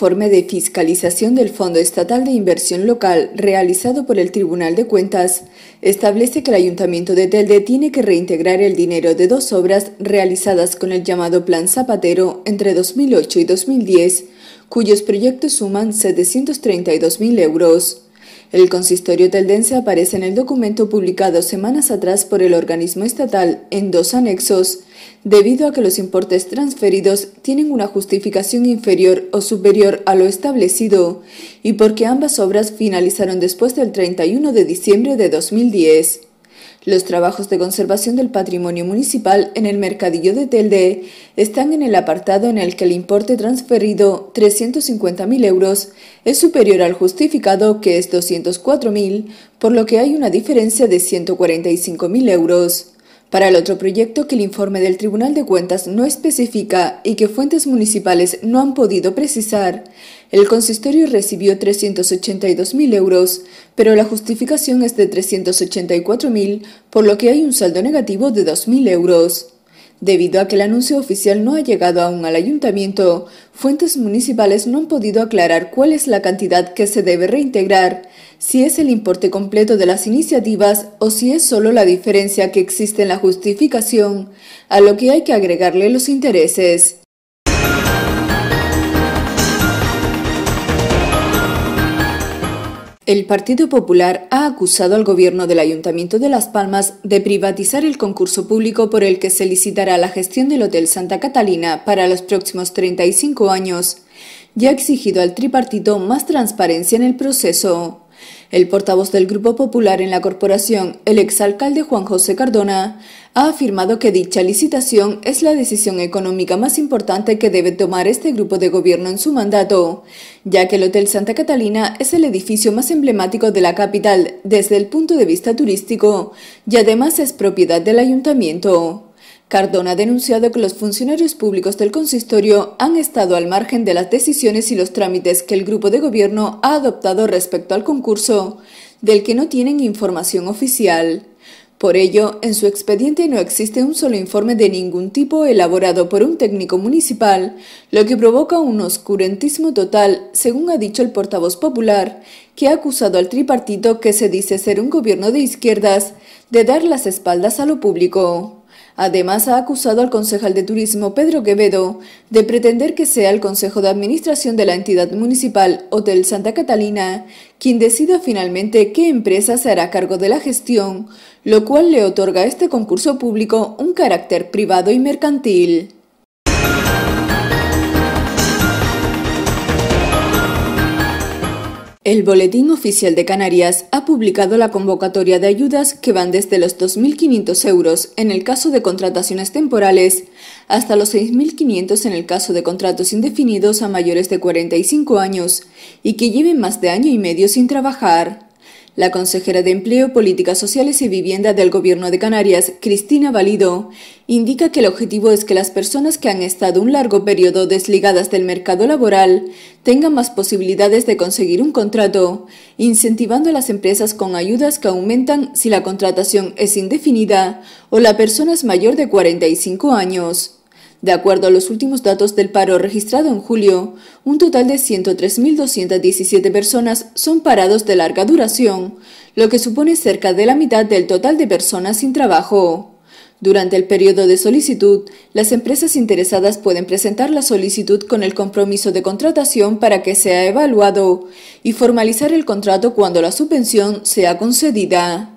informe de fiscalización del Fondo Estatal de Inversión Local realizado por el Tribunal de Cuentas establece que el Ayuntamiento de Telde tiene que reintegrar el dinero de dos obras realizadas con el llamado Plan Zapatero entre 2008 y 2010, cuyos proyectos suman 732.000 euros. El consistorio teldense aparece en el documento publicado semanas atrás por el organismo estatal en dos anexos, debido a que los importes transferidos tienen una justificación inferior o superior a lo establecido y porque ambas obras finalizaron después del 31 de diciembre de 2010. Los trabajos de conservación del patrimonio municipal en el mercadillo de Telde están en el apartado en el que el importe transferido, 350.000 euros, es superior al justificado, que es 204.000, por lo que hay una diferencia de 145.000 euros. Para el otro proyecto que el informe del Tribunal de Cuentas no especifica y que fuentes municipales no han podido precisar, el consistorio recibió 382.000 euros, pero la justificación es de 384.000, por lo que hay un saldo negativo de 2.000 euros. Debido a que el anuncio oficial no ha llegado aún al ayuntamiento, fuentes municipales no han podido aclarar cuál es la cantidad que se debe reintegrar, si es el importe completo de las iniciativas o si es solo la diferencia que existe en la justificación, a lo que hay que agregarle los intereses. El Partido Popular ha acusado al gobierno del Ayuntamiento de Las Palmas de privatizar el concurso público por el que se licitará la gestión del Hotel Santa Catalina para los próximos 35 años y ha exigido al tripartito más transparencia en el proceso. El portavoz del Grupo Popular en la corporación, el exalcalde Juan José Cardona, ha afirmado que dicha licitación es la decisión económica más importante que debe tomar este grupo de gobierno en su mandato, ya que el Hotel Santa Catalina es el edificio más emblemático de la capital desde el punto de vista turístico y además es propiedad del ayuntamiento. Cardona ha denunciado que los funcionarios públicos del consistorio han estado al margen de las decisiones y los trámites que el grupo de gobierno ha adoptado respecto al concurso, del que no tienen información oficial. Por ello, en su expediente no existe un solo informe de ningún tipo elaborado por un técnico municipal, lo que provoca un oscurantismo total, según ha dicho el portavoz popular, que ha acusado al tripartito que se dice ser un gobierno de izquierdas de dar las espaldas a lo público. Además, ha acusado al concejal de turismo Pedro Quevedo de pretender que sea el Consejo de Administración de la entidad municipal Hotel Santa Catalina quien decida finalmente qué empresa se hará cargo de la gestión, lo cual le otorga a este concurso público un carácter privado y mercantil. El Boletín Oficial de Canarias ha publicado la convocatoria de ayudas que van desde los 2.500 euros en el caso de contrataciones temporales hasta los 6.500 en el caso de contratos indefinidos a mayores de 45 años y que lleven más de año y medio sin trabajar. La consejera de Empleo, Políticas Sociales y Vivienda del Gobierno de Canarias, Cristina Valido, indica que el objetivo es que las personas que han estado un largo periodo desligadas del mercado laboral tengan más posibilidades de conseguir un contrato, incentivando a las empresas con ayudas que aumentan si la contratación es indefinida o la persona es mayor de 45 años. De acuerdo a los últimos datos del paro registrado en julio, un total de 103.217 personas son parados de larga duración, lo que supone cerca de la mitad del total de personas sin trabajo. Durante el periodo de solicitud, las empresas interesadas pueden presentar la solicitud con el compromiso de contratación para que sea evaluado y formalizar el contrato cuando la subvención sea concedida.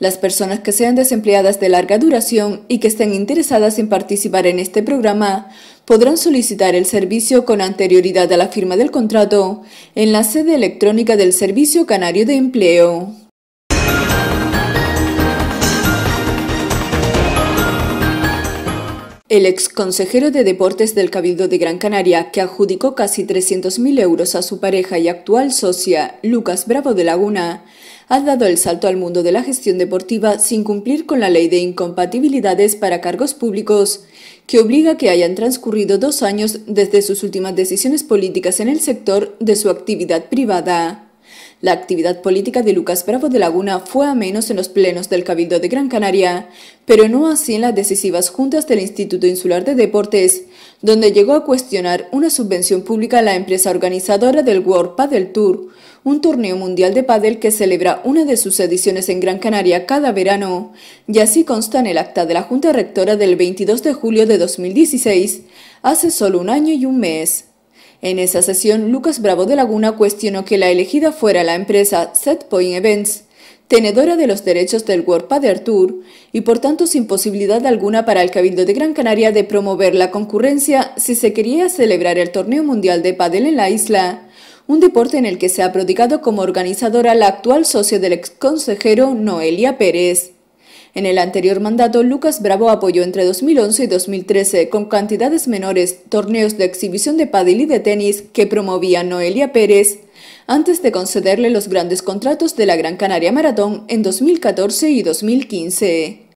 Las personas que sean desempleadas de larga duración y que estén interesadas en participar en este programa podrán solicitar el servicio con anterioridad a la firma del contrato en la sede electrónica del Servicio Canario de Empleo. El ex consejero de Deportes del Cabildo de Gran Canaria, que adjudicó casi 300.000 euros a su pareja y actual socia, Lucas Bravo de Laguna, ha dado el salto al mundo de la gestión deportiva sin cumplir con la ley de incompatibilidades para cargos públicos, que obliga a que hayan transcurrido dos años desde sus últimas decisiones políticas en el sector de su actividad privada. La actividad política de Lucas Bravo de Laguna fue a menos en los plenos del Cabildo de Gran Canaria, pero no así en las decisivas juntas del Instituto Insular de Deportes, donde llegó a cuestionar una subvención pública a la empresa organizadora del World Padel Tour, un torneo mundial de pádel que celebra una de sus ediciones en Gran Canaria cada verano, y así consta en el acta de la Junta Rectora del 22 de julio de 2016, hace solo un año y un mes. En esa sesión, Lucas Bravo de Laguna cuestionó que la elegida fuera la empresa Setpoint Events, tenedora de los derechos del World de Tour y por tanto sin posibilidad alguna para el Cabildo de Gran Canaria de promover la concurrencia si se quería celebrar el torneo mundial de pádel en la isla, un deporte en el que se ha prodigado como organizadora la actual socio del exconsejero Noelia Pérez. En el anterior mandato, Lucas Bravo apoyó entre 2011 y 2013, con cantidades menores, torneos de exhibición de pádel y de tenis que promovía Noelia Pérez, antes de concederle los grandes contratos de la Gran Canaria Maratón en 2014 y 2015.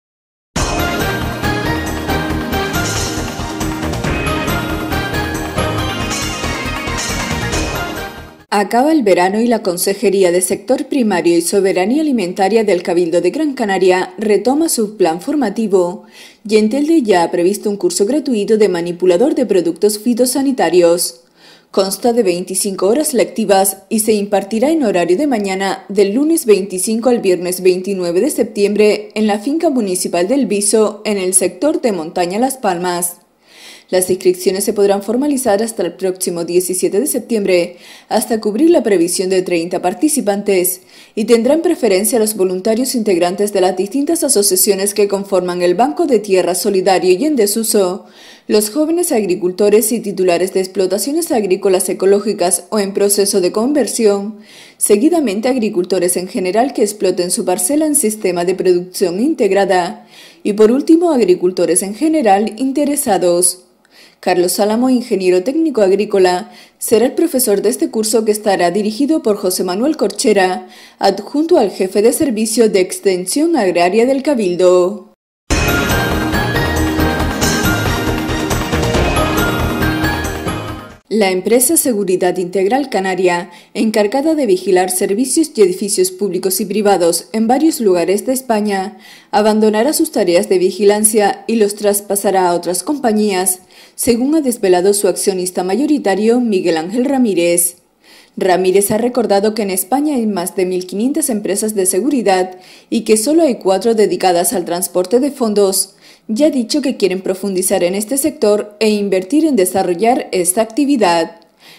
Acaba el verano y la Consejería de Sector Primario y Soberanía Alimentaria del Cabildo de Gran Canaria retoma su plan formativo y el ya ha previsto un curso gratuito de manipulador de productos fitosanitarios. Consta de 25 horas lectivas y se impartirá en horario de mañana del lunes 25 al viernes 29 de septiembre en la finca municipal del Viso en el sector de Montaña Las Palmas. Las inscripciones se podrán formalizar hasta el próximo 17 de septiembre, hasta cubrir la previsión de 30 participantes, y tendrán preferencia los voluntarios integrantes de las distintas asociaciones que conforman el Banco de Tierra Solidario y en desuso, los jóvenes agricultores y titulares de explotaciones agrícolas ecológicas o en proceso de conversión, seguidamente agricultores en general que exploten su parcela en sistema de producción integrada y por último agricultores en general interesados. Carlos Álamo, ingeniero técnico agrícola, será el profesor de este curso que estará dirigido por José Manuel Corchera, adjunto al jefe de servicio de extensión agraria del Cabildo. La empresa Seguridad Integral Canaria, encargada de vigilar servicios y edificios públicos y privados en varios lugares de España, abandonará sus tareas de vigilancia y los traspasará a otras compañías según ha desvelado su accionista mayoritario Miguel Ángel Ramírez. Ramírez ha recordado que en España hay más de 1.500 empresas de seguridad y que solo hay cuatro dedicadas al transporte de fondos. Ya ha dicho que quieren profundizar en este sector e invertir en desarrollar esta actividad.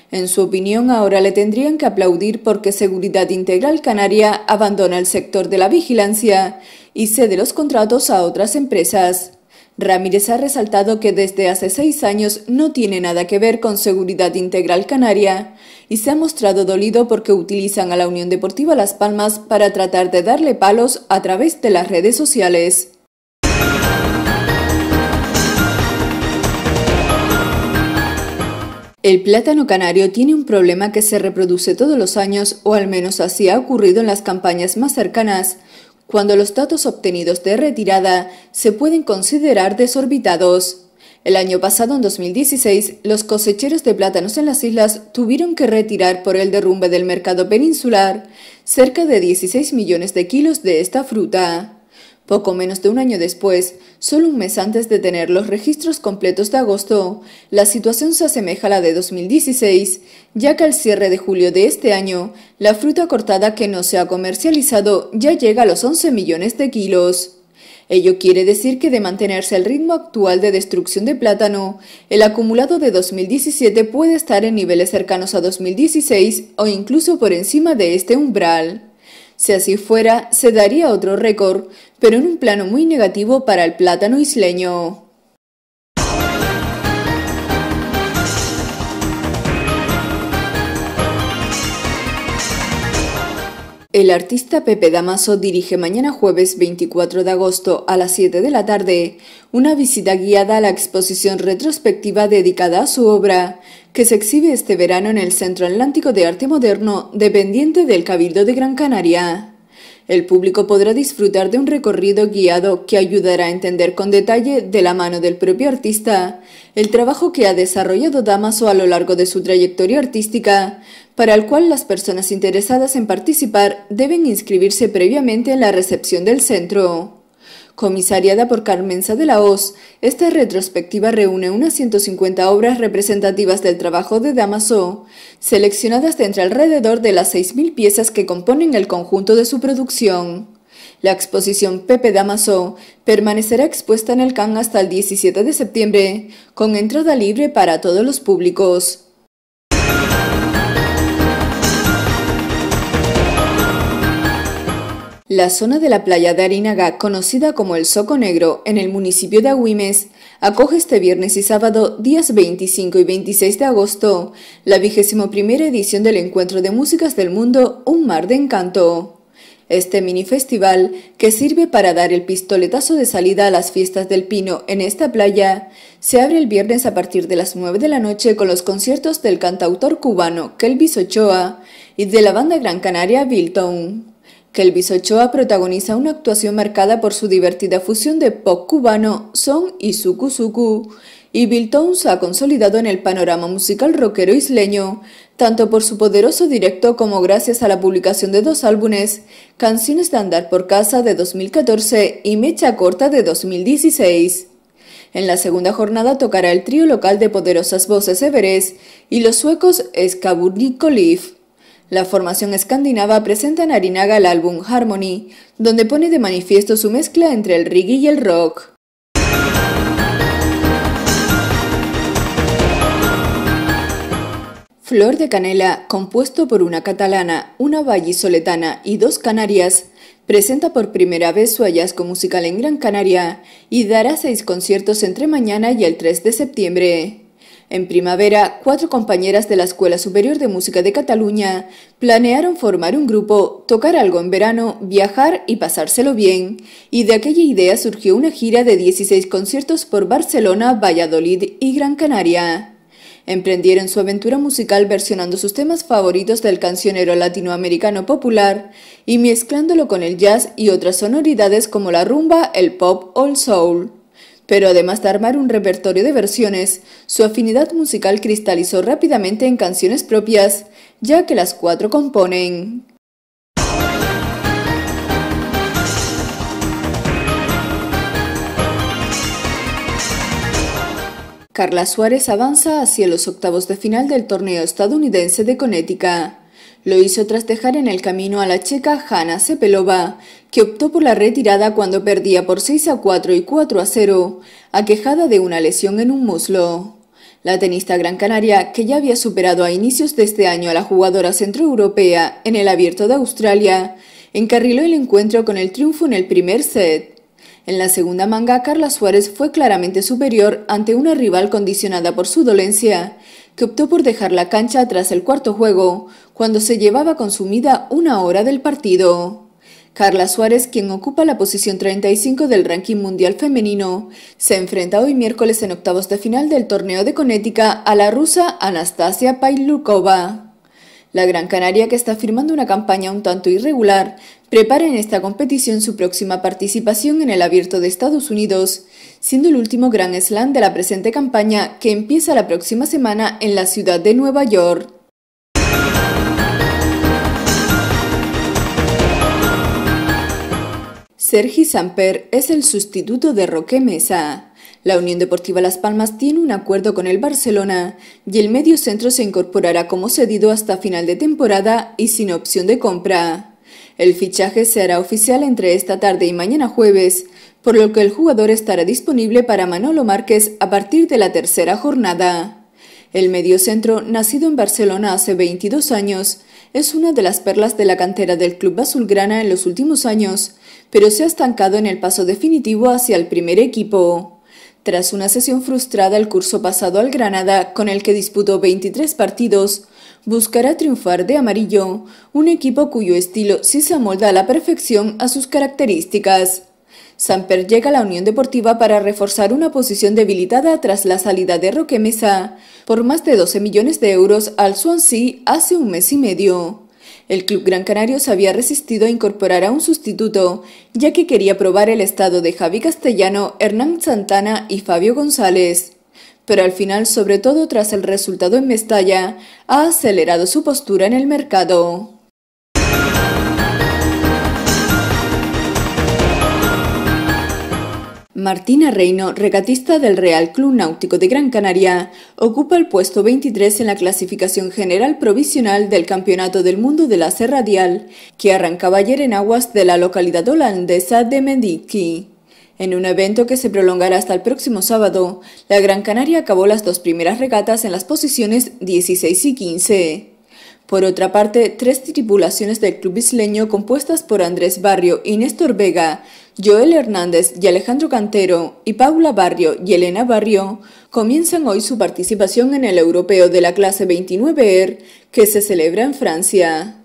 En su opinión, ahora le tendrían que aplaudir porque Seguridad Integral Canaria abandona el sector de la vigilancia y cede los contratos a otras empresas. Ramírez ha resaltado que desde hace seis años no tiene nada que ver con Seguridad Integral Canaria y se ha mostrado dolido porque utilizan a la Unión Deportiva Las Palmas para tratar de darle palos a través de las redes sociales. El plátano canario tiene un problema que se reproduce todos los años o al menos así ha ocurrido en las campañas más cercanas cuando los datos obtenidos de retirada se pueden considerar desorbitados. El año pasado, en 2016, los cosecheros de plátanos en las islas tuvieron que retirar por el derrumbe del mercado peninsular cerca de 16 millones de kilos de esta fruta. Poco menos de un año después, solo un mes antes de tener los registros completos de agosto, la situación se asemeja a la de 2016, ya que al cierre de julio de este año, la fruta cortada que no se ha comercializado ya llega a los 11 millones de kilos. Ello quiere decir que de mantenerse el ritmo actual de destrucción de plátano, el acumulado de 2017 puede estar en niveles cercanos a 2016 o incluso por encima de este umbral. Si así fuera, se daría otro récord, pero en un plano muy negativo para el plátano isleño. El artista Pepe Damaso dirige mañana jueves 24 de agosto a las 7 de la tarde una visita guiada a la exposición retrospectiva dedicada a su obra, que se exhibe este verano en el Centro Atlántico de Arte Moderno, dependiente del Cabildo de Gran Canaria el público podrá disfrutar de un recorrido guiado que ayudará a entender con detalle, de la mano del propio artista, el trabajo que ha desarrollado Damaso a lo largo de su trayectoria artística, para el cual las personas interesadas en participar deben inscribirse previamente en la recepción del centro. Comisariada por Carmenza de la Hoz, esta retrospectiva reúne unas 150 obras representativas del trabajo de Damaso, seleccionadas de entre alrededor de las 6.000 piezas que componen el conjunto de su producción. La exposición Pepe Damaso permanecerá expuesta en el CAN hasta el 17 de septiembre, con entrada libre para todos los públicos. La zona de la playa de Arinaga, conocida como el Soco Negro, en el municipio de Agüimes, acoge este viernes y sábado, días 25 y 26 de agosto, la vigésimo primera edición del Encuentro de Músicas del Mundo, Un Mar de Encanto. Este mini festival, que sirve para dar el pistoletazo de salida a las fiestas del Pino en esta playa, se abre el viernes a partir de las 9 de la noche con los conciertos del cantautor cubano Kelvis Ochoa y de la banda gran canaria Bilton. Kelvis Ochoa protagoniza una actuación marcada por su divertida fusión de pop cubano, son y suku suku, y Bill Towns ha consolidado en el panorama musical rockero isleño, tanto por su poderoso directo como gracias a la publicación de dos álbumes, Canciones de Andar por Casa de 2014 y Mecha Corta de 2016. En la segunda jornada tocará el trío local de poderosas voces Everest y los suecos Skaburnikoliv. La formación escandinava presenta en Arinaga el álbum Harmony, donde pone de manifiesto su mezcla entre el reggae y el rock. Flor de Canela, compuesto por una catalana, una vallisoletana y dos canarias, presenta por primera vez su hallazgo musical en Gran Canaria y dará seis conciertos entre mañana y el 3 de septiembre. En primavera, cuatro compañeras de la Escuela Superior de Música de Cataluña planearon formar un grupo, tocar algo en verano, viajar y pasárselo bien, y de aquella idea surgió una gira de 16 conciertos por Barcelona, Valladolid y Gran Canaria emprendieron su aventura musical versionando sus temas favoritos del cancionero latinoamericano popular y mezclándolo con el jazz y otras sonoridades como la rumba, el pop o el soul. Pero además de armar un repertorio de versiones, su afinidad musical cristalizó rápidamente en canciones propias, ya que las cuatro componen. Carla Suárez avanza hacia los octavos de final del torneo estadounidense de Connecticut. Lo hizo tras dejar en el camino a la checa Hanna Sepelova, que optó por la retirada cuando perdía por 6 a 4 y 4 a 0, aquejada de una lesión en un muslo. La tenista gran canaria, que ya había superado a inicios de este año a la jugadora centroeuropea en el Abierto de Australia, encarriló el encuentro con el triunfo en el primer set. En la segunda manga, Carla Suárez fue claramente superior ante una rival condicionada por su dolencia que optó por dejar la cancha tras el cuarto juego, cuando se llevaba consumida una hora del partido. Carla Suárez, quien ocupa la posición 35 del ranking mundial femenino, se enfrenta hoy miércoles en octavos de final del torneo de Conética a la rusa Anastasia Pailukova. La Gran Canaria, que está firmando una campaña un tanto irregular, prepara en esta competición su próxima participación en el Abierto de Estados Unidos, siendo el último gran slam de la presente campaña que empieza la próxima semana en la ciudad de Nueva York. Sergi Samper es el sustituto de Roque Mesa. La Unión Deportiva Las Palmas tiene un acuerdo con el Barcelona y el medio centro se incorporará como cedido hasta final de temporada y sin opción de compra. El fichaje se hará oficial entre esta tarde y mañana jueves, por lo que el jugador estará disponible para Manolo Márquez a partir de la tercera jornada. El mediocentro, nacido en Barcelona hace 22 años, es una de las perlas de la cantera del club azulgrana en los últimos años, pero se ha estancado en el paso definitivo hacia el primer equipo. Tras una sesión frustrada el curso pasado al Granada, con el que disputó 23 partidos, buscará triunfar de amarillo, un equipo cuyo estilo sí se amolda a la perfección a sus características. Samper llega a la Unión Deportiva para reforzar una posición debilitada tras la salida de Roque Mesa por más de 12 millones de euros al Swansea hace un mes y medio. El club gran canario se había resistido a incorporar a un sustituto, ya que quería probar el estado de Javi Castellano, Hernán Santana y Fabio González pero al final, sobre todo tras el resultado en Mestalla, ha acelerado su postura en el mercado. Martina Reino, regatista del Real Club Náutico de Gran Canaria, ocupa el puesto 23 en la clasificación general provisional del Campeonato del Mundo de la Radial, que arrancaba ayer en aguas de la localidad holandesa de Mendiki. En un evento que se prolongará hasta el próximo sábado, la Gran Canaria acabó las dos primeras regatas en las posiciones 16 y 15. Por otra parte, tres tripulaciones del club isleño compuestas por Andrés Barrio y Néstor Vega, Joel Hernández y Alejandro Cantero, y Paula Barrio y Elena Barrio, comienzan hoy su participación en el europeo de la clase 29ER e que se celebra en Francia.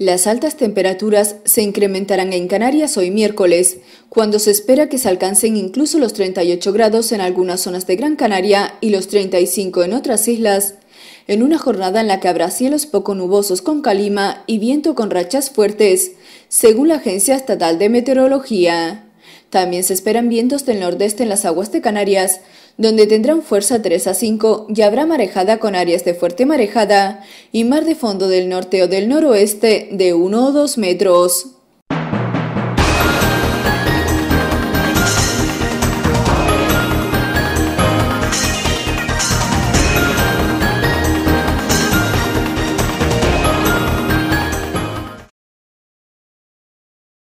Las altas temperaturas se incrementarán en Canarias hoy miércoles, cuando se espera que se alcancen incluso los 38 grados en algunas zonas de Gran Canaria y los 35 en otras islas, en una jornada en la que habrá cielos poco nubosos con calima y viento con rachas fuertes, según la Agencia Estatal de Meteorología. También se esperan vientos del nordeste en las aguas de Canarias, donde tendrán fuerza 3 a 5 y habrá marejada con áreas de fuerte marejada y mar de fondo del norte o del noroeste de 1 o 2 metros.